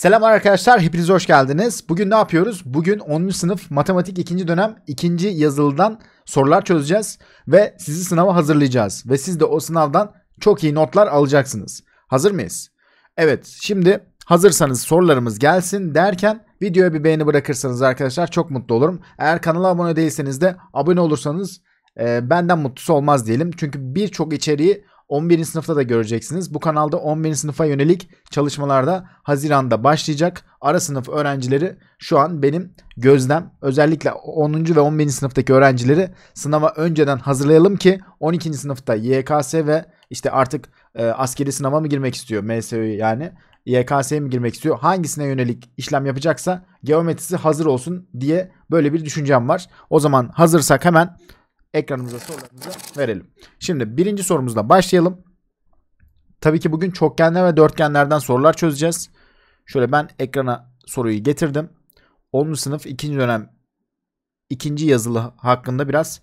Selam arkadaşlar, hepiniz hoş geldiniz. Bugün ne yapıyoruz? Bugün 10. sınıf matematik 2. dönem 2. yazılıdan sorular çözeceğiz ve sizi sınava hazırlayacağız. Ve siz de o sınavdan çok iyi notlar alacaksınız. Hazır mıyız? Evet, şimdi hazırsanız sorularımız gelsin derken videoya bir beğeni bırakırsanız arkadaşlar çok mutlu olurum. Eğer kanala abone değilseniz de abone olursanız e, benden mutlusu olmaz diyelim. Çünkü birçok içeriği 11. sınıfta da göreceksiniz. Bu kanalda 11. sınıfa yönelik çalışmalarda Haziran'da başlayacak. Ara sınıf öğrencileri şu an benim gözlem özellikle 10. ve 11. sınıftaki öğrencileri sınava önceden hazırlayalım ki 12. sınıfta YKS ve işte artık e, askeri sınava mı girmek istiyor MSÖ yani YKS'ye mi girmek istiyor? Hangisine yönelik işlem yapacaksa geometrisi hazır olsun diye böyle bir düşüncem var. O zaman hazırsak hemen ekranımıza sorularımızı verelim. Şimdi birinci sorumuzla başlayalım. Tabii ki bugün çokgenler ve dörtgenlerden sorular çözeceğiz. Şöyle ben ekrana soruyu getirdim. 10. sınıf 2. dönem 2. yazılı hakkında biraz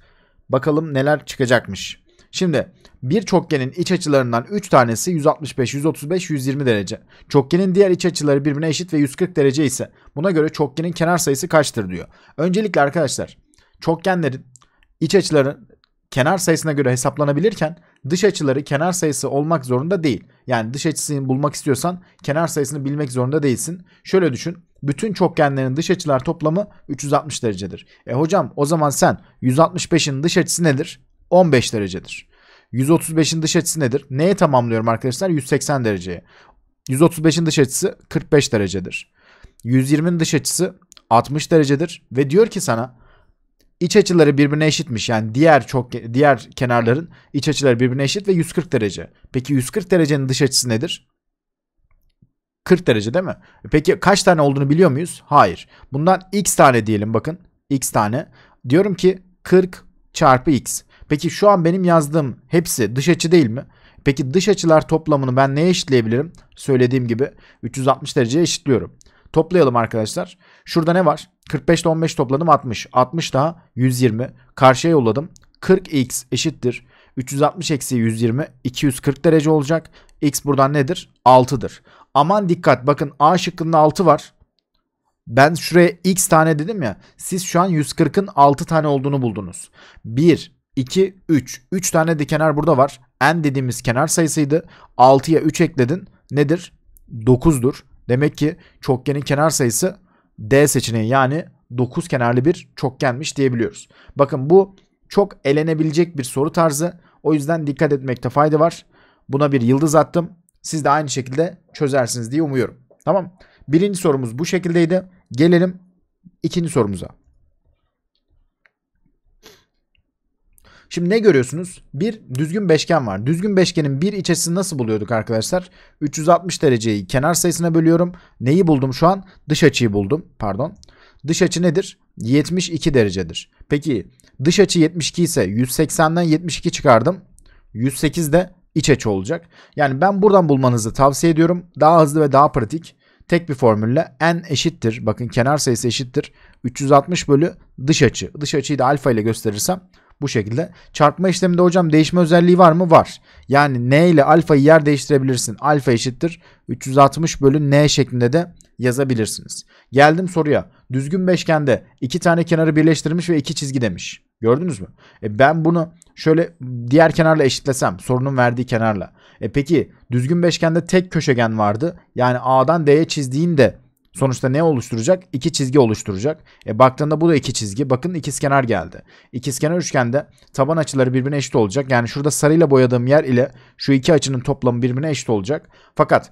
bakalım neler çıkacakmış. Şimdi bir çokgenin iç açılarından 3 tanesi 165, 135, 120 derece. Çokgenin diğer iç açıları birbirine eşit ve 140 derece ise buna göre çokgenin kenar sayısı kaçtır diyor. Öncelikle arkadaşlar çokgenlerin İç açıların kenar sayısına göre hesaplanabilirken dış açıları kenar sayısı olmak zorunda değil. Yani dış açısını bulmak istiyorsan kenar sayısını bilmek zorunda değilsin. Şöyle düşün. Bütün çokgenlerin dış açılar toplamı 360 derecedir. E hocam o zaman sen 165'in dış açısı nedir? 15 derecedir. 135'in dış açısı nedir? Neye tamamlıyorum arkadaşlar? 180 dereceye. 135'in dış açısı 45 derecedir. 120'nin dış açısı 60 derecedir ve diyor ki sana iç açıları birbirine eşitmiş. Yani diğer çok diğer kenarların iç açıları birbirine eşit ve 140 derece. Peki 140 derecenin dış açısı nedir? 40 derece değil mi? Peki kaç tane olduğunu biliyor muyuz? Hayır. Bundan x tane diyelim bakın. x tane. Diyorum ki 40 çarpı x. Peki şu an benim yazdığım hepsi dış açı değil mi? Peki dış açılar toplamını ben neye eşitleyebilirim? Söylediğim gibi 360 dereceye eşitliyorum. Toplayalım arkadaşlar. Şurada ne var? 45 ile 15 topladım 60. 60 daha 120. Karşıya yolladım. 40x eşittir. 360 eksi 120 240 derece olacak. X buradan nedir? 6'dır. Aman dikkat bakın A şıkkında 6 var. Ben şuraya x tane dedim ya. Siz şu an 140'ın 6 tane olduğunu buldunuz. 1, 2, 3. 3 tane de kenar burada var. N' dediğimiz kenar sayısıydı. 6'ya 3 ekledin. Nedir? 9'dur. Demek ki çokgenin kenar sayısı D seçeneği yani 9 kenarlı bir çokgenmiş diyebiliyoruz. Bakın bu çok elenebilecek bir soru tarzı. O yüzden dikkat etmekte fayda var. Buna bir yıldız attım. Siz de aynı şekilde çözersiniz diye umuyorum. Tamam. Birinci sorumuz bu şekildeydi. Gelelim ikinci sorumuza. Şimdi ne görüyorsunuz? Bir düzgün beşgen var. Düzgün beşgenin bir iç açısını nasıl buluyorduk arkadaşlar? 360 dereceyi kenar sayısına bölüyorum. Neyi buldum şu an? Dış açıyı buldum. Pardon. Dış açı nedir? 72 derecedir. Peki dış açı 72 ise 180'den 72 çıkardım. 108 de iç açı olacak. Yani ben buradan bulmanızı tavsiye ediyorum. Daha hızlı ve daha pratik. Tek bir formülle n eşittir. Bakın kenar sayısı eşittir. 360 bölü dış açı. Dış açıyı da alfa ile gösterirsem bu şekilde. Çarpma işleminde hocam değişme özelliği var mı? Var. Yani n ile alfayı yer değiştirebilirsin. Alfa eşittir 360 bölü n şeklinde de yazabilirsiniz. Geldim soruya. Düzgün beşgende iki tane kenarı birleştirmiş ve iki çizgi demiş. Gördünüz mü? E ben bunu şöyle diğer kenarla eşitlesem sorunun verdiği kenarla. E peki düzgün beşgende tek köşegen vardı. Yani A'dan D'ye çizdiğinde Sonuçta ne oluşturacak? İki çizgi oluşturacak. E baktığında bu da iki çizgi. Bakın ikizkenar geldi. İkizkenar üçgende taban açıları birbirine eşit olacak. Yani şurada sarıyla boyadığım yer ile şu iki açının toplamı birbirine eşit olacak. Fakat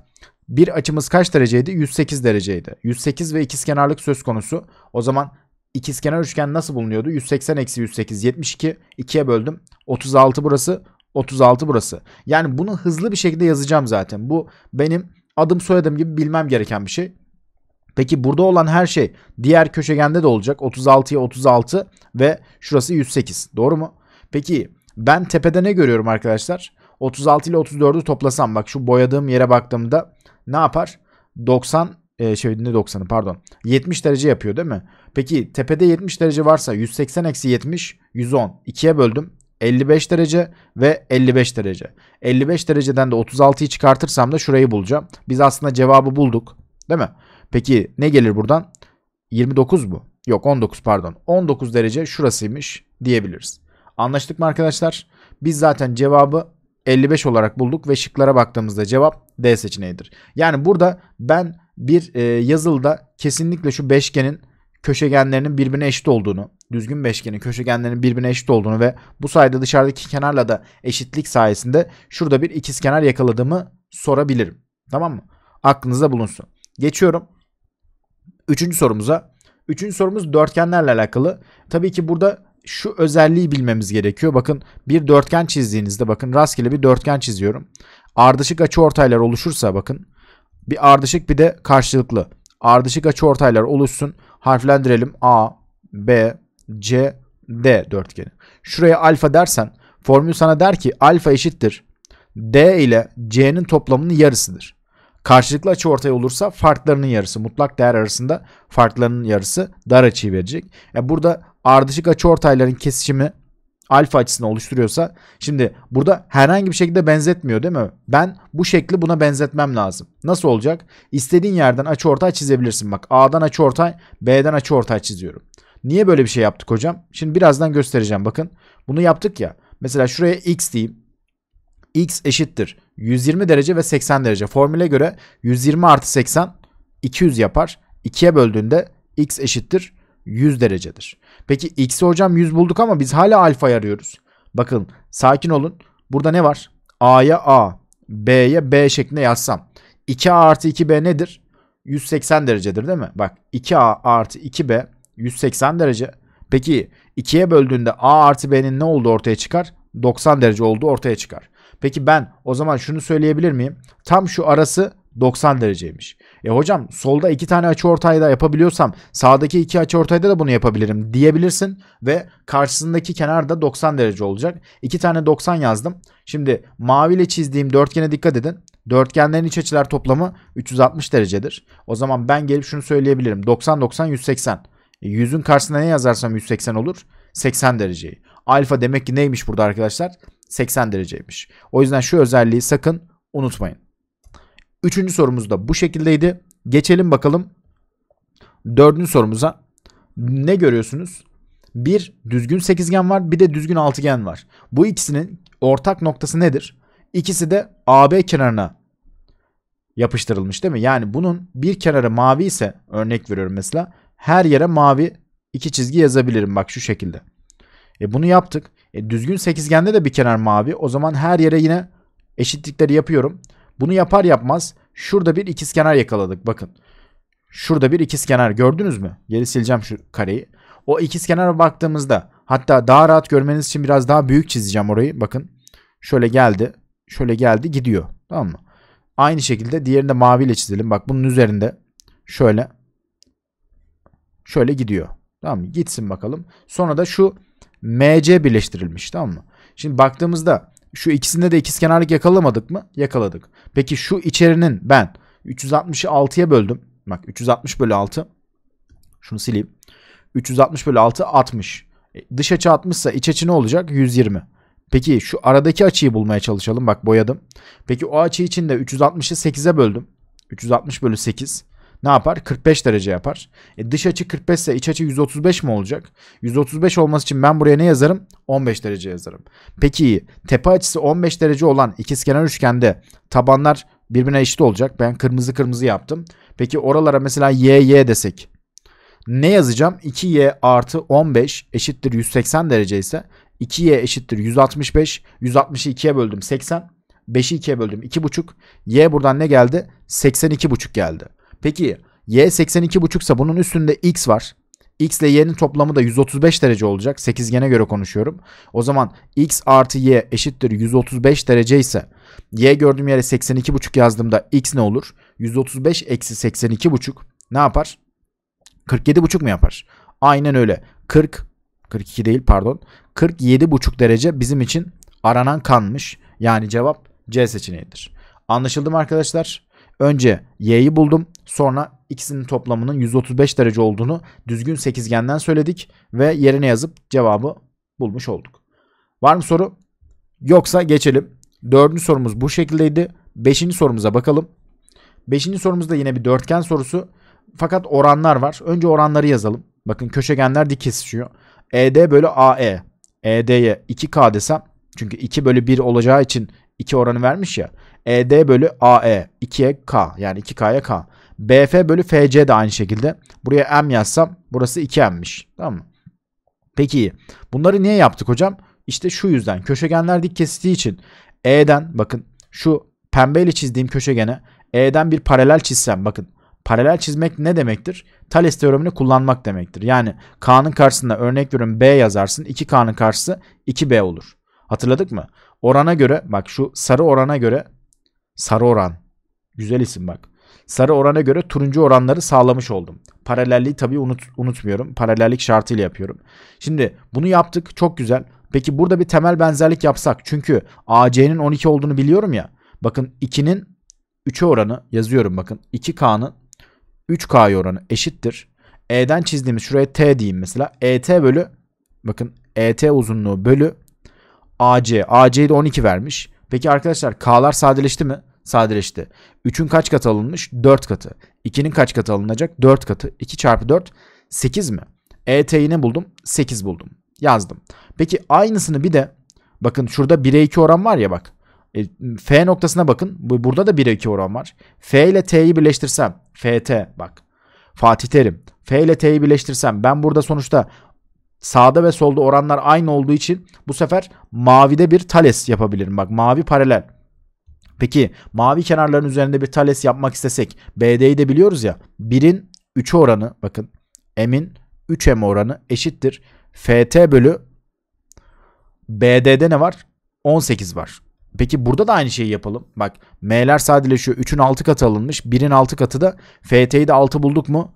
bir açımız kaç dereceydi? 108 dereceydi. 108 ve ikizkenarlık söz konusu. O zaman ikizkenar üçgen nasıl bulunuyordu? 180 eksi 108 72 2'ye böldüm. 36 burası 36 burası. Yani bunu hızlı bir şekilde yazacağım zaten. Bu benim adım soyadım gibi bilmem gereken bir şey. Peki burada olan her şey diğer köşegende de olacak. 36'ya 36 ve şurası 108. Doğru mu? Peki ben tepede ne görüyorum arkadaşlar? 36 ile 34'ü toplasam bak şu boyadığım yere baktığımda ne yapar? 90 e, şey ne 90'ı pardon. 70 derece yapıyor değil mi? Peki tepede 70 derece varsa 180 eksi 70 110. 2'ye böldüm. 55 derece ve 55 derece. 55 dereceden de 36'yı çıkartırsam da şurayı bulacağım. Biz aslında cevabı bulduk. Değil mi? Peki ne gelir buradan? 29 bu. Yok 19 pardon. 19 derece şurasıymış diyebiliriz. Anlaştık mı arkadaşlar? Biz zaten cevabı 55 olarak bulduk ve şıklara baktığımızda cevap D seçeneğidir. Yani burada ben bir e, yazılda kesinlikle şu beşgenin köşegenlerinin birbirine eşit olduğunu, düzgün beşgenin köşegenlerinin birbirine eşit olduğunu ve bu sayede dışarıdaki kenarla da eşitlik sayesinde şurada bir ikizkenar yakaladığımı sorabilirim. Tamam mı? Aklınızda bulunsun. Geçiyorum. Üçüncü sorumuza. Üçüncü sorumuz dörtgenlerle alakalı. Tabii ki burada şu özelliği bilmemiz gerekiyor. Bakın bir dörtgen çizdiğinizde bakın rastgele bir dörtgen çiziyorum. Ardışık açı ortaylar oluşursa bakın bir ardışık bir de karşılıklı. Ardışık açı ortaylar oluşsun. Harflendirelim A, B, C, D dörtgeni. Şuraya alfa dersen formül sana der ki alfa eşittir D ile C'nin toplamının yarısıdır. Karşılıklı açı ortay olursa farklarının yarısı mutlak değer arasında farklarının yarısı dar açıyı verecek. Yani e, burada ardışık açı ortayların kesişimi alfa açısını oluşturuyorsa şimdi burada herhangi bir şekilde benzetmiyor değil mi? Ben bu şekli buna benzetmem lazım. Nasıl olacak? İstediğin yerden açı ortay çizebilirsin. Bak A'dan açı ortay, B'den açı ortay çiziyorum. Niye böyle bir şey yaptık hocam? Şimdi birazdan göstereceğim bakın. Bunu yaptık ya. Mesela şuraya x diyeyim x eşittir 120 derece ve 80 derece. Formüle göre 120 artı 80 200 yapar. 2'ye böldüğünde x eşittir 100 derecedir. Peki x'i hocam 100 bulduk ama biz hala alfa arıyoruz. Bakın sakin olun. Burada ne var? a'ya a, b'ye b şeklinde yazsam. 2a artı 2b nedir? 180 derecedir değil mi? Bak 2a artı 2b 180 derece. Peki 2'ye böldüğünde a artı b'nin ne olduğu ortaya çıkar? 90 derece olduğu ortaya çıkar. Peki ben o zaman şunu söyleyebilir miyim? Tam şu arası 90 dereceymiş. E hocam solda iki tane açı ortayda da yapabiliyorsam sağdaki iki açı ortayda da bunu yapabilirim diyebilirsin ve karşısındaki kenar da 90 derece olacak. İki tane 90 yazdım. Şimdi maviyle çizdiğim dörtgene dikkat edin. Dörtgenlerin iç açılar toplamı 360 derecedir. O zaman ben gelip şunu söyleyebilirim. 90 90 180. E, 100'ün karşısına ne yazarsam 180 olur. 80 dereceyi. Alfa demek ki neymiş burada arkadaşlar? 80 dereceymiş. O yüzden şu özelliği sakın unutmayın. Üçüncü sorumuz da bu şekildeydi. Geçelim bakalım dördüncü sorumuza. Ne görüyorsunuz? Bir düzgün sekizgen var bir de düzgün altıgen var. Bu ikisinin ortak noktası nedir? İkisi de AB kenarına yapıştırılmış değil mi? Yani bunun bir kenarı mavi ise örnek veriyorum mesela her yere mavi iki çizgi yazabilirim bak şu şekilde. E bunu yaptık. E düzgün sekizgende de bir kenar mavi. O zaman her yere yine eşitlikleri yapıyorum. Bunu yapar yapmaz şurada bir ikizkenar yakaladık. Bakın. Şurada bir ikizkenar gördünüz mü? Geri sileceğim şu kareyi. O ikizkenara baktığımızda hatta daha rahat görmeniz için biraz daha büyük çizeceğim orayı. Bakın. Şöyle geldi. Şöyle geldi gidiyor. Tamam mı? Aynı şekilde diğerini de maviyle çizelim. Bak bunun üzerinde şöyle şöyle gidiyor. Tamam mı? Gitsin bakalım. Sonra da şu MC birleştirilmiş tamam mı? Şimdi baktığımızda şu ikisinde de ikizkenarlık yakalamadık mı? Yakaladık. Peki şu içerinin ben 360'ı 6'ya böldüm. Bak 360 bölü 6. Şunu sileyim. 360 bölü 6 60. E, dış açı 60 ise iç açı ne olacak? 120. Peki şu aradaki açıyı bulmaya çalışalım. Bak boyadım. Peki o açı için de 360'ı 8'e böldüm. 360 bölü 8 ne yapar? 45 derece yapar. E dış açı 45 ise iç açı 135 mi olacak? 135 olması için ben buraya ne yazarım? 15 derece yazarım. Peki tepe açısı 15 derece olan ikizkenar üçgende tabanlar birbirine eşit olacak. Ben kırmızı kırmızı yaptım. Peki oralara mesela y y desek ne yazacağım? 2y artı 15 eşittir 180 derece ise 2y eşittir 165. 160'ı 2'ye böldüm 80. 5'i 2'ye böldüm 2,5. Y buradan ne geldi? 82,5 geldi. Peki y 82,5 ise bunun üstünde x var. X ile y'nin toplamı da 135 derece olacak. Sekizgene göre konuşuyorum. O zaman x artı y eşittir 135 derece ise y gördüğüm yere 82,5 yazdığımda x ne olur? 135 eksi 82 buçuk. ne yapar? 47 buçuk mu yapar? Aynen öyle. 40 42 değil pardon. 47 buçuk derece bizim için aranan kanmış. Yani cevap C seçeneğidir. Anlaşıldı mı arkadaşlar? Önce y'yi buldum. Sonra ikisinin toplamının 135 derece olduğunu düzgün sekizgenden söyledik ve yerine yazıp cevabı bulmuş olduk. Var mı soru? Yoksa geçelim. Dördüncü sorumuz bu şekildeydi. Beşinci sorumuza bakalım. Beşinci sorumuzda yine bir dörtgen sorusu. Fakat oranlar var. Önce oranları yazalım. Bakın köşegenler dik kesişiyor. ED bölü AE. ED'ye 2K desem. Çünkü 2 bölü 1 olacağı için 2 oranı vermiş ya. ED bölü AE 2'ye K yani 2K'ya K. BF bölü FC de aynı şekilde. Buraya M yazsam burası 2M'miş. Tamam mı? Peki bunları niye yaptık hocam? İşte şu yüzden köşegenler dik kestiği için E'den bakın şu pembeyle çizdiğim köşegene E'den bir paralel çizsem bakın paralel çizmek ne demektir? Thales teoremini kullanmak demektir. Yani K'nın karşısında örnek veriyorum B yazarsın. 2K'nın karşısı 2B olur. Hatırladık mı? Orana göre bak şu sarı orana göre Sarı oran. Güzel isim bak. Sarı orana göre turuncu oranları sağlamış oldum. Paralelliği tabii unut, unutmuyorum. Paralellik şartıyla yapıyorum. Şimdi bunu yaptık. Çok güzel. Peki burada bir temel benzerlik yapsak. Çünkü AC'nin 12 olduğunu biliyorum ya. Bakın 2'nin 3'e oranı yazıyorum bakın. 2K'nın 3K oranı eşittir. E'den çizdiğimiz şuraya T diyeyim mesela. ET bölü bakın ET uzunluğu bölü AC. AC'yi de 12 vermiş. Peki arkadaşlar K'lar sadeleşti mi? Sadeleşti. 3'ün kaç katı alınmış? 4 katı. 2'nin kaç katı alınacak? 4 katı. 2 çarpı 4 8 mi? ET'yi ne buldum? 8 buldum. Yazdım. Peki aynısını bir de bakın şurada 1'e 2 oran var ya bak. E, F noktasına bakın. Burada da 1'e 2 oran var. F ile T'yi birleştirsem. FT bak. Fatih Terim. F ile T'yi birleştirsem ben burada sonuçta sağda ve solda oranlar aynı olduğu için bu sefer mavide bir tales yapabilirim. Bak mavi paralel. Peki mavi kenarların üzerinde bir tales yapmak istesek BD'yi de biliyoruz ya. 1'in 3'e oranı bakın M'in 3M oranı eşittir. FT bölü BD'de ne var? 18 var. Peki burada da aynı şeyi yapalım. Bak M'ler sadeleşiyor. 3'ün 6 katı alınmış. 1'in 6 katı da FT'yi de 6 bulduk mu?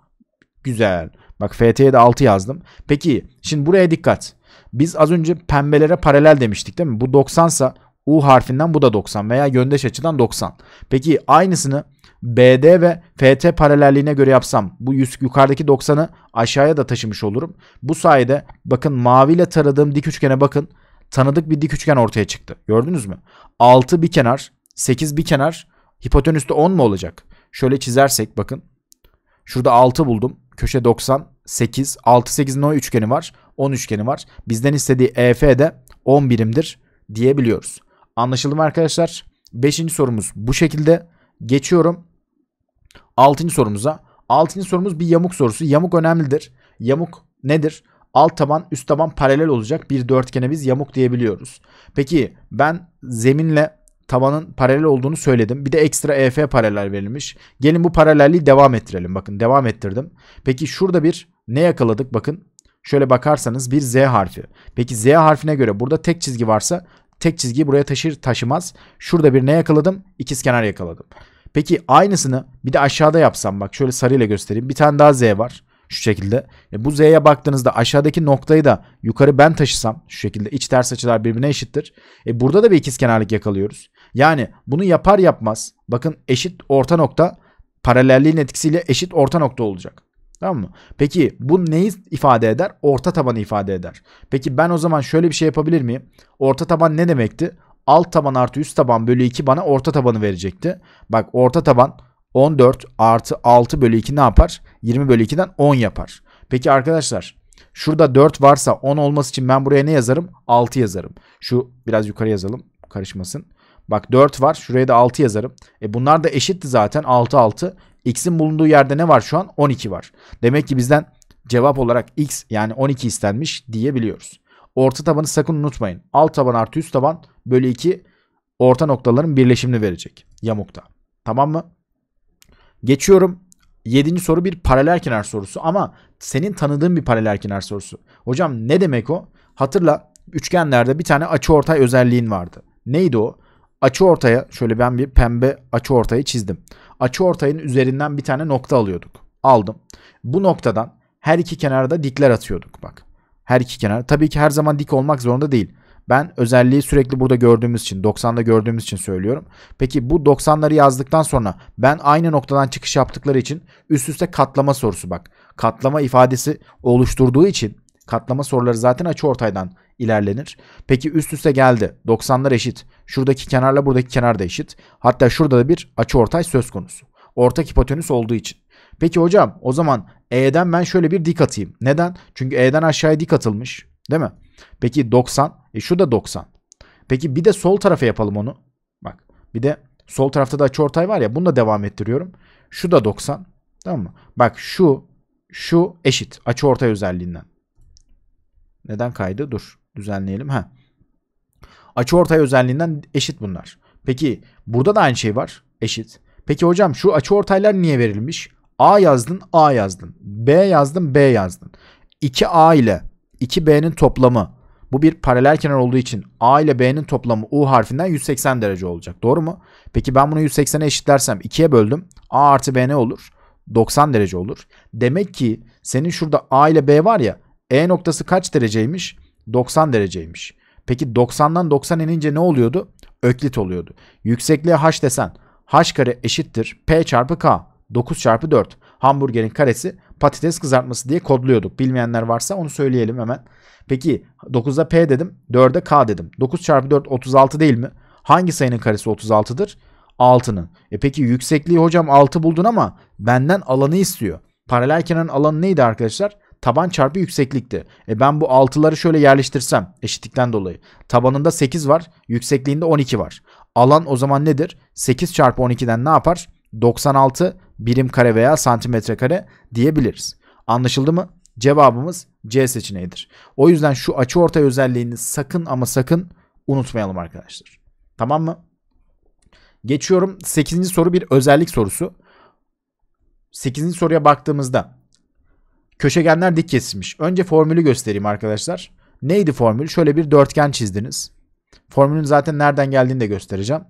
Güzel. Bak FT'ye de 6 yazdım. Peki şimdi buraya dikkat. Biz az önce pembelere paralel demiştik değil mi? Bu 90 sa U harfinden bu da 90 veya yöndeş açıdan 90. Peki aynısını BD ve FT paralelliğine göre yapsam bu yukarıdaki 90'ı aşağıya da taşımış olurum. Bu sayede bakın maviyle taradığım dik üçgene bakın tanıdık bir dik üçgen ortaya çıktı. Gördünüz mü? 6 bir kenar, 8 bir kenar, hipotenüste 10 mu olacak? Şöyle çizersek bakın. Şurada 6 buldum köşe 90, 8, 6, 8'in 10 üçgeni var. 10 üçgeni var. Bizden istediği EF de 10 birimdir diyebiliyoruz. Anlaşıldı mı arkadaşlar? 5. sorumuz bu şekilde. Geçiyorum 6. sorumuza. 6. sorumuz bir yamuk sorusu. Yamuk önemlidir. Yamuk nedir? Alt taban üst taban paralel olacak bir dörtgene biz yamuk diyebiliyoruz. Peki ben zeminle Tabanın paralel olduğunu söyledim. Bir de ekstra EF paralel verilmiş. Gelin bu paralelliği devam ettirelim. Bakın devam ettirdim. Peki şurada bir ne yakaladık? Bakın şöyle bakarsanız bir Z harfi. Peki Z harfine göre burada tek çizgi varsa tek çizgiyi buraya taşır taşımaz. Şurada bir ne yakaladım? İkizkenar yakaladım. Peki aynısını bir de aşağıda yapsam bak şöyle sarıyla göstereyim. Bir tane daha Z var. Şu şekilde. E bu z'ye baktığınızda aşağıdaki noktayı da yukarı ben taşısam şu şekilde iç ters açılar birbirine eşittir. E burada da bir ikizkenarlık yakalıyoruz. Yani bunu yapar yapmaz bakın eşit orta nokta paralelliğin etkisiyle eşit orta nokta olacak. Tamam mı? Peki bu neyi ifade eder? Orta tabanı ifade eder. Peki ben o zaman şöyle bir şey yapabilir miyim? Orta taban ne demekti? Alt taban artı üst taban bölü 2 bana orta tabanı verecekti. Bak orta taban 14 artı 6 bölü 2 ne yapar? 20 bölü 2'den 10 yapar. Peki arkadaşlar şurada 4 varsa 10 olması için ben buraya ne yazarım? 6 yazarım. Şu biraz yukarı yazalım karışmasın. Bak 4 var şuraya da 6 yazarım. E bunlar da eşitti zaten 6 6. X'in bulunduğu yerde ne var şu an? 12 var. Demek ki bizden cevap olarak X yani 12 istenmiş diyebiliyoruz. Orta tabanı sakın unutmayın. Alt taban artı üst taban bölü 2 orta noktaların birleşimini verecek yamukta. Tamam mı? Geçiyorum. Yedinci soru bir paralel kenar sorusu ama senin tanıdığın bir paralel kenar sorusu. Hocam ne demek o? Hatırla üçgenlerde bir tane açıortay özelliğin vardı. Neydi o? Açıortaya şöyle ben bir pembe açıortayı çizdim. Açıortayın üzerinden bir tane nokta alıyorduk. Aldım. Bu noktadan her iki kenarda dikler atıyorduk bak. Her iki kenar. Tabii ki her zaman dik olmak zorunda değil. Ben özelliği sürekli burada gördüğümüz için 90'da gördüğümüz için söylüyorum. Peki bu 90'ları yazdıktan sonra ben aynı noktadan çıkış yaptıkları için üst üste katlama sorusu bak. Katlama ifadesi oluşturduğu için katlama soruları zaten açı ortaydan ilerlenir. Peki üst üste geldi. 90'lar eşit. Şuradaki kenarla buradaki kenar da eşit. Hatta şurada da bir açı ortay söz konusu. Ortak hipotenüs olduğu için. Peki hocam o zaman E'den ben şöyle bir dik atayım. Neden? Çünkü E'den aşağıya dik atılmış. Değil mi? Peki 90 e şu da 90. Peki bir de sol tarafa yapalım onu. Bak bir de sol tarafta da açıortay var ya bunu da devam ettiriyorum. Şu da 90. Tamam mı? Bak şu şu eşit açıortay özelliğinden. Neden kaydı? Dur düzenleyelim. Ha. Açıortay özelliğinden eşit bunlar. Peki burada da aynı şey var. Eşit. Peki hocam şu açıortaylar niye verilmiş? A yazdın, A yazdın. B yazdın, B yazdın. 2A ile 2B'nin toplamı bu bir paralel kenar olduğu için A ile B'nin toplamı U harfinden 180 derece olacak. Doğru mu? Peki ben bunu 180'e eşitlersem 2'ye böldüm. A artı B ne olur? 90 derece olur. Demek ki senin şurada A ile B var ya E noktası kaç dereceymiş? 90 dereceymiş. Peki 90'dan 90 inince ne oluyordu? Öklit oluyordu. Yüksekliğe h desen h kare eşittir p çarpı k 9 çarpı 4 hamburgerin karesi patates kızartması diye kodluyorduk. Bilmeyenler varsa onu söyleyelim hemen. Peki 9'a P dedim. 4'e K dedim. 9 çarpı 4 36 değil mi? Hangi sayının karesi 36'dır? 6'nın. E peki yüksekliği hocam 6 buldun ama benden alanı istiyor. Paralel kenarın alanı neydi arkadaşlar? Taban çarpı yükseklikti. E ben bu 6'ları şöyle yerleştirsem eşitlikten dolayı. Tabanında 8 var. Yüksekliğinde 12 var. Alan o zaman nedir? 8 çarpı 12'den ne yapar? 96 birim kare veya santimetre kare diyebiliriz. Anlaşıldı mı? Cevabımız C seçeneğidir. O yüzden şu açı açıortay özelliğini sakın ama sakın unutmayalım arkadaşlar. Tamam mı? Geçiyorum 8. soru bir özellik sorusu. 8. soruya baktığımızda köşegenler dik kesilmiş. Önce formülü göstereyim arkadaşlar. Neydi formül? Şöyle bir dörtgen çizdiniz. Formülün zaten nereden geldiğini de göstereceğim.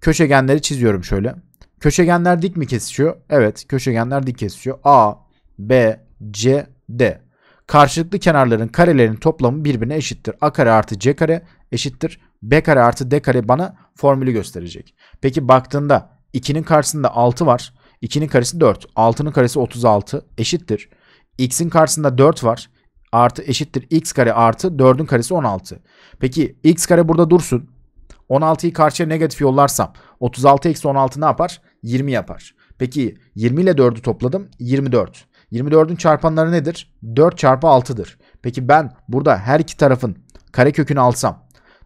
Köşegenleri çiziyorum şöyle. Köşegenler dik mi kesişiyor? Evet, köşegenler dik kesişiyor. A, B, C, D. Karşılıklı kenarların karelerinin toplamı birbirine eşittir. A kare artı C kare eşittir. B kare artı D kare bana formülü gösterecek. Peki baktığında 2'nin karşısında 6 var. 2'nin karesi 4. 6'nın karesi 36 eşittir. X'in karşısında 4 var. Artı eşittir x kare artı 4'ün karesi 16. Peki x kare burada dursun. 16'yı karşıya negatif yollarsam 36 eksi 16 ne yapar? 20 yapar. Peki 20 ile 4'ü topladım 24. 24'ün çarpanları nedir? 4 çarpı 6'dır. Peki ben burada her iki tarafın kare kökünü alsam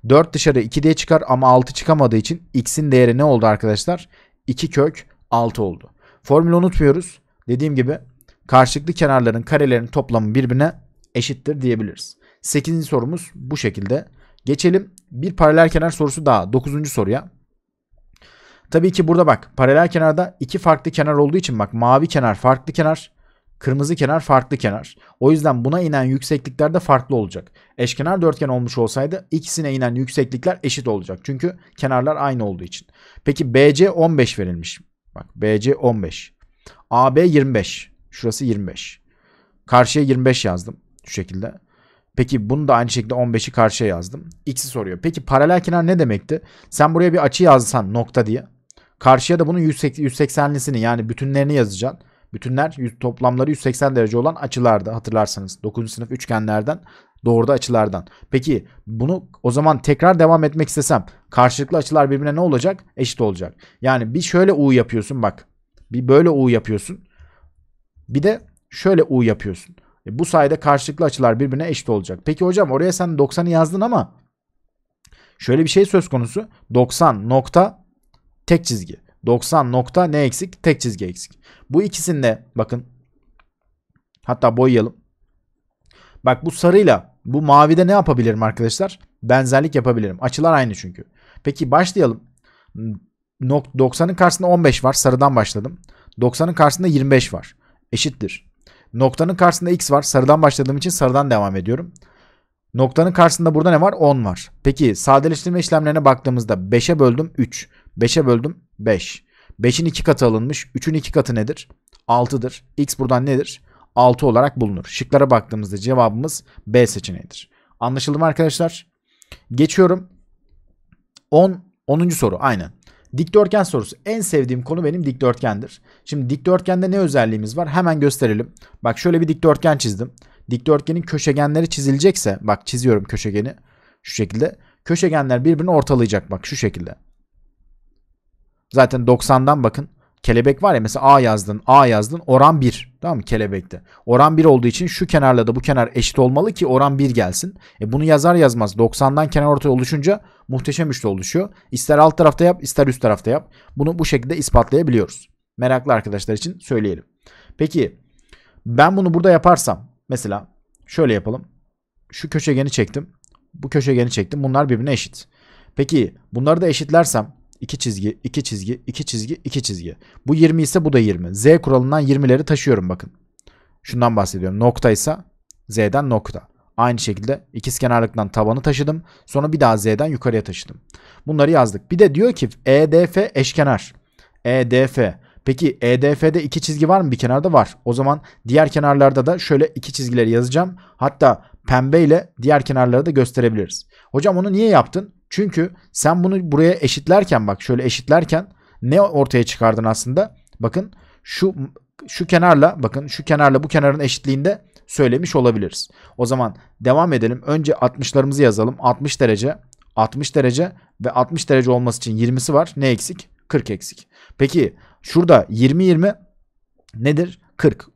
4 dışarı 2 diye çıkar ama 6 çıkamadığı için x'in değeri ne oldu arkadaşlar? 2 kök 6 oldu. Formülü unutmuyoruz. Dediğim gibi karşılıklı kenarların karelerinin toplamı birbirine eşittir diyebiliriz. 8. sorumuz bu şekilde. Geçelim bir paralel kenar sorusu daha 9. soruya. Tabii ki burada bak paralel kenarda iki farklı kenar olduğu için bak mavi kenar farklı kenar Kırmızı kenar farklı kenar. O yüzden buna inen yükseklikler de farklı olacak. Eşkenar dörtgen olmuş olsaydı ikisine inen yükseklikler eşit olacak. Çünkü kenarlar aynı olduğu için. Peki BC 15 verilmiş. Bak BC 15. AB 25. Şurası 25. Karşıya 25 yazdım şu şekilde. Peki bunu da aynı şekilde 15'i karşıya yazdım. X'i soruyor. Peki paralel kenar ne demekti? Sen buraya bir açı yazsan nokta diye. Karşıya da bunun 180'lisini yani bütünlerini yazacaksın. Bütünler toplamları 180 derece olan açılardı hatırlarsanız. 9. sınıf üçgenlerden doğruda açılardan. Peki bunu o zaman tekrar devam etmek istesem karşılıklı açılar birbirine ne olacak? Eşit olacak. Yani bir şöyle U yapıyorsun bak. Bir böyle U yapıyorsun. Bir de şöyle U yapıyorsun. E bu sayede karşılıklı açılar birbirine eşit olacak. Peki hocam oraya sen 90'ı yazdın ama şöyle bir şey söz konusu. 90 nokta tek çizgi. 90 nokta ne eksik? Tek çizgi eksik. Bu ikisinde bakın hatta boyayalım. Bak bu sarıyla bu mavide ne yapabilirim arkadaşlar? Benzerlik yapabilirim. Açılar aynı çünkü. Peki başlayalım. 90'ın karşısında 15 var. Sarıdan başladım. 90'ın karşısında 25 var. Eşittir. Noktanın karşısında x var. Sarıdan başladığım için sarıdan devam ediyorum. Noktanın karşısında burada ne var? 10 var. Peki sadeleştirme işlemlerine baktığımızda 5'e böldüm 3. 5'e böldüm 5. 5'in 2 katı alınmış. 3'ün 2 katı nedir? 6'dır. X buradan nedir? 6 olarak bulunur. Şıklara baktığımızda cevabımız B seçeneğidir. Anlaşıldı mı arkadaşlar? Geçiyorum. 10. 10. soru aynen. Dikdörtgen sorusu. En sevdiğim konu benim dikdörtgendir. Şimdi dikdörtgende ne özelliğimiz var? Hemen gösterelim. Bak şöyle bir dikdörtgen çizdim. Dikdörtgenin köşegenleri çizilecekse bak çiziyorum köşegeni şu şekilde. Köşegenler birbirini ortalayacak bak şu şekilde. Zaten 90'dan bakın. Kelebek var ya mesela A yazdın, A yazdın. Oran 1. Tamam mı kelebekte? Oran 1 olduğu için şu kenarla da bu kenar eşit olmalı ki oran 1 gelsin. E bunu yazar yazmaz 90'dan kenar ortaya oluşunca muhteşem üçlü oluşuyor. İster alt tarafta yap, ister üst tarafta yap. Bunu bu şekilde ispatlayabiliyoruz. Meraklı arkadaşlar için söyleyelim. Peki ben bunu burada yaparsam mesela şöyle yapalım. Şu köşegeni çektim. Bu köşegeni çektim. Bunlar birbirine eşit. Peki bunları da eşitlersem 2 çizgi, 2 çizgi, 2 çizgi, 2 çizgi. Bu 20 ise bu da 20. Z kuralından 20'leri taşıyorum bakın. Şundan bahsediyorum. Nokta ise Z'den nokta. Aynı şekilde ikizkenarlıktan tabanı taşıdım. Sonra bir daha Z'den yukarıya taşıdım. Bunları yazdık. Bir de diyor ki EDF eşkenar. EDF. Peki EDF'de iki çizgi var mı? Bir kenarda var. O zaman diğer kenarlarda da şöyle iki çizgileri yazacağım. Hatta pembe ile diğer kenarları da gösterebiliriz. Hocam onu niye yaptın? Çünkü sen bunu buraya eşitlerken bak şöyle eşitlerken ne ortaya çıkardın aslında? Bakın şu şu kenarla bakın şu kenarla bu kenarın eşitliğinde söylemiş olabiliriz. O zaman devam edelim. Önce 60'larımızı yazalım. 60 derece, 60 derece ve 60 derece olması için 20'si var. Ne eksik? 40 eksik. Peki şurada 20 20 nedir? 40.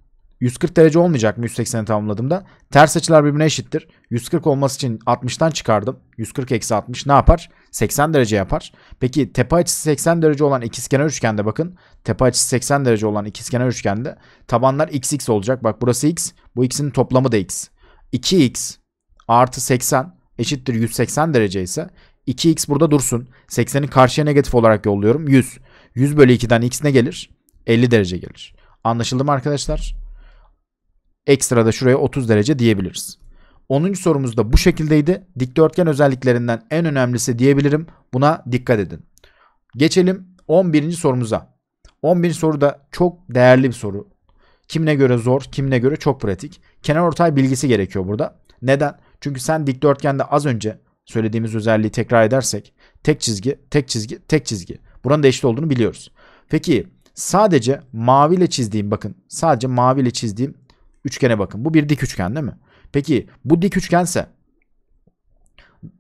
140 derece olmayacak mı 180'i tamamladığımda? Ters açılar birbirine eşittir. 140 olması için 60'tan çıkardım. 140 eksi 60 ne yapar? 80 derece yapar. Peki tepe açısı 80 derece olan ikizkenar üçgende bakın. Tepe açısı 80 derece olan ikizkenar üçgende tabanlar xx olacak. Bak burası x. Bu x'in toplamı da x. 2x artı 80 eşittir 180 derece ise 2x burada dursun. 80'i karşıya negatif olarak yolluyorum. 100. 100 bölü 2'den x ne gelir? 50 derece gelir. Anlaşıldı mı arkadaşlar? Ekstra da şuraya 30 derece diyebiliriz. 10. sorumuz da bu şekildeydi. Dikdörtgen özelliklerinden en önemlisi diyebilirim. Buna dikkat edin. Geçelim 11. sorumuza. 11. soru da çok değerli bir soru. Kimine göre zor, kimine göre çok pratik. Kenar ortay bilgisi gerekiyor burada. Neden? Çünkü sen dikdörtgende az önce söylediğimiz özelliği tekrar edersek tek çizgi, tek çizgi, tek çizgi. Buranın da eşit olduğunu biliyoruz. Peki sadece maviyle çizdiğim bakın sadece maviyle çizdiğim Üçgene bakın. Bu bir dik üçgen değil mi? Peki bu dik üçgense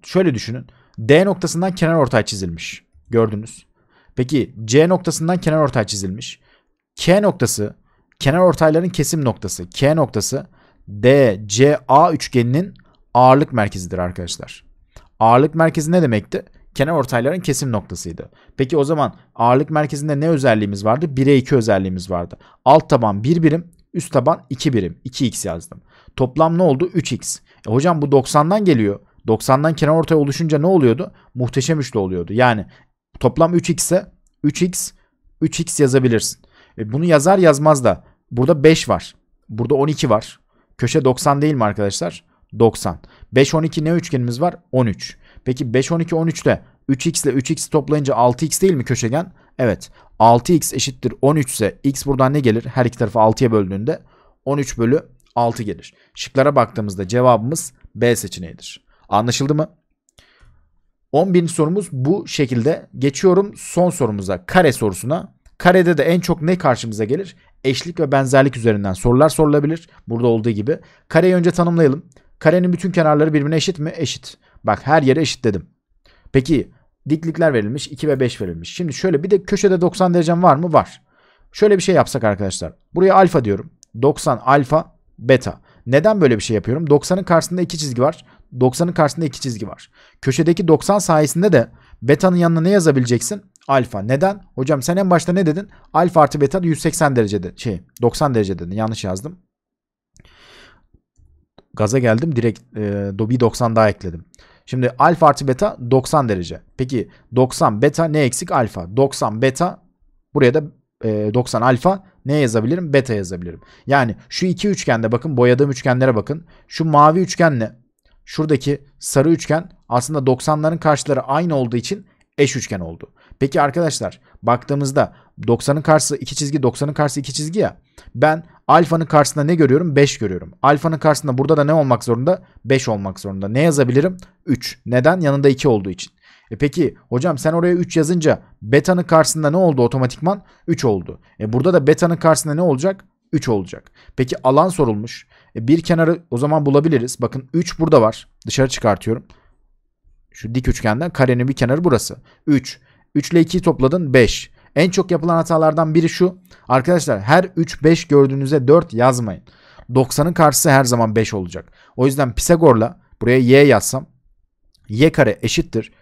şöyle düşünün. D noktasından kenar ortay çizilmiş. Gördünüz. Peki C noktasından kenar ortay çizilmiş. K noktası kenar ortayların kesim noktası. K noktası DCA üçgeninin ağırlık merkezidir arkadaşlar. Ağırlık merkezi ne demekti? Kenar ortayların kesim noktasıydı. Peki o zaman ağırlık merkezinde ne özelliğimiz vardı? 1'e 2 özelliğimiz vardı. Alt taban 1 bir birim, Üst taban 2 birim. 2x yazdım. Toplam ne oldu? 3x. E hocam bu 90'dan geliyor. 90'dan kenar ortaya oluşunca ne oluyordu? Muhteşem üçlü oluyordu. Yani toplam 3x ise 3x 3x yazabilirsin. E bunu yazar yazmaz da burada 5 var. Burada 12 var. Köşe 90 değil mi arkadaşlar? 90. 5 12 ne üçgenimiz var? 13. Peki 5 12 13'te 3x ile 3x toplayınca 6x değil mi köşegen? Evet. 6x eşittir 13 ise x buradan ne gelir? Her iki tarafı 6'ya böldüğünde 13 bölü 6 gelir. Şıklara baktığımızda cevabımız B seçeneğidir. Anlaşıldı mı? 11. sorumuz bu şekilde. Geçiyorum son sorumuza. Kare sorusuna. Karede de en çok ne karşımıza gelir? Eşlik ve benzerlik üzerinden sorular sorulabilir. Burada olduğu gibi. Kareyi önce tanımlayalım. Karenin bütün kenarları birbirine eşit mi? Eşit. Bak her yere eşit dedim. Peki diklikler verilmiş 2 ve 5 verilmiş. Şimdi şöyle bir de köşede 90 derecem var mı? Var. Şöyle bir şey yapsak arkadaşlar. Buraya alfa diyorum. 90 alfa beta. Neden böyle bir şey yapıyorum? 90'ın karşısında iki çizgi var. 90'ın karşısında iki çizgi var. Köşedeki 90 sayesinde de beta'nın yanına ne yazabileceksin? Alfa. Neden? Hocam sen en başta ne dedin? Alfa artı beta 180 derecede şey 90 derece dedin. Yanlış yazdım. Gaza geldim direkt e, bir 90 daha ekledim. Şimdi alfa artı beta 90 derece. Peki 90 beta ne eksik? Alfa. 90 beta buraya da 90 e, alfa ne yazabilirim? Beta yazabilirim. Yani şu iki üçgende bakın boyadığım üçgenlere bakın. Şu mavi üçgenle şuradaki sarı üçgen aslında 90'ların karşıları aynı olduğu için eş üçgen oldu. Peki arkadaşlar baktığımızda 90'ın karşısı iki çizgi 90'ın karşısı iki çizgi ya. Ben alfanın karşısında ne görüyorum? 5 görüyorum. Alfanın karşısında burada da ne olmak zorunda? 5 olmak zorunda. Ne yazabilirim? 3. Neden? Yanında 2 olduğu için. E peki hocam sen oraya 3 yazınca beta'nın karşısında ne oldu otomatikman? 3 oldu. E burada da beta'nın karşısında ne olacak? 3 olacak. Peki alan sorulmuş. E bir kenarı o zaman bulabiliriz. Bakın 3 burada var. Dışarı çıkartıyorum. Şu dik üçgenden karenin bir kenarı burası. 3. 3 ile 2'yi topladın 5. En çok yapılan hatalardan biri şu. Arkadaşlar her 3-5 gördüğünüzde 4 yazmayın. 90'ın karşısı her zaman 5 olacak. O yüzden Pisagor'la buraya y yazsam y kare eşittir.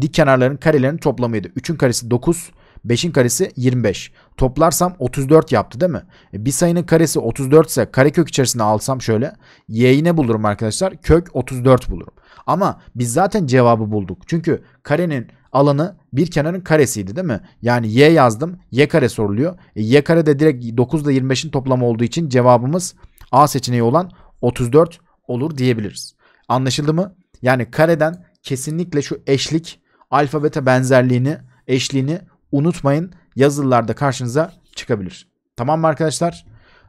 Dik kenarların karelerinin toplamıydı. 3'ün karesi 9, 5'in karesi 25. Toplarsam 34 yaptı değil mi? E bir sayının karesi 34 ise karekök içerisine alsam şöyle y'yi ne bulurum arkadaşlar? Kök 34 bulurum. Ama biz zaten cevabı bulduk. Çünkü karenin alanı bir kenarın karesiydi değil mi? Yani y yazdım. Y kare soruluyor. E, y kare de direkt 9 ile 25'in toplamı olduğu için cevabımız A seçeneği olan 34 olur diyebiliriz. Anlaşıldı mı? Yani kareden kesinlikle şu eşlik alfa beta benzerliğini eşliğini unutmayın. Yazılılarda karşınıza çıkabilir. Tamam mı arkadaşlar?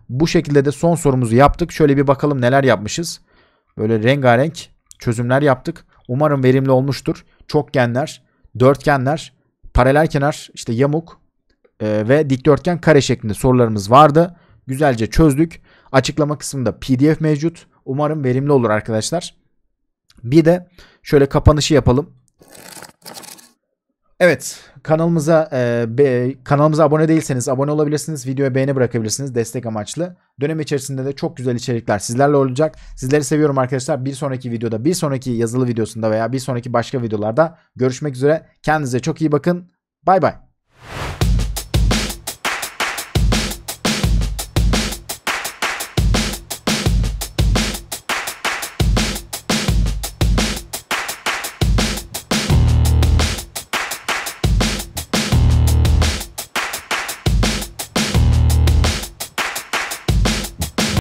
Bu şekilde de son sorumuzu yaptık. Şöyle bir bakalım neler yapmışız. Böyle rengarenk çözümler yaptık. Umarım verimli olmuştur. Çokgenler, dörtgenler, paralel kenar, işte yamuk e, ve dikdörtgen kare şeklinde sorularımız vardı. Güzelce çözdük. Açıklama kısmında pdf mevcut. Umarım verimli olur arkadaşlar. Bir de şöyle kapanışı yapalım. Evet kanalımıza e, be, kanalımıza abone değilseniz abone olabilirsiniz. Videoya beğeni bırakabilirsiniz destek amaçlı. Dönem içerisinde de çok güzel içerikler sizlerle olacak. Sizleri seviyorum arkadaşlar. Bir sonraki videoda, bir sonraki yazılı videosunda veya bir sonraki başka videolarda görüşmek üzere. Kendinize çok iyi bakın. Bay bay.